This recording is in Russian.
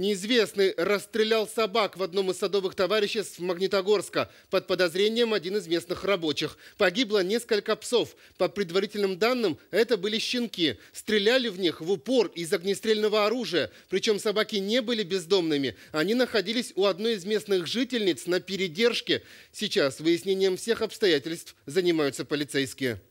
Неизвестный расстрелял собак в одном из садовых товариществ Магнитогорска. Под подозрением один из местных рабочих. Погибло несколько псов. По предварительным данным, это были щенки. Стреляли в них в упор из огнестрельного оружия. Причем собаки не были бездомными. Они находились у одной из местных жительниц на передержке. Сейчас выяснением всех обстоятельств занимаются полицейские.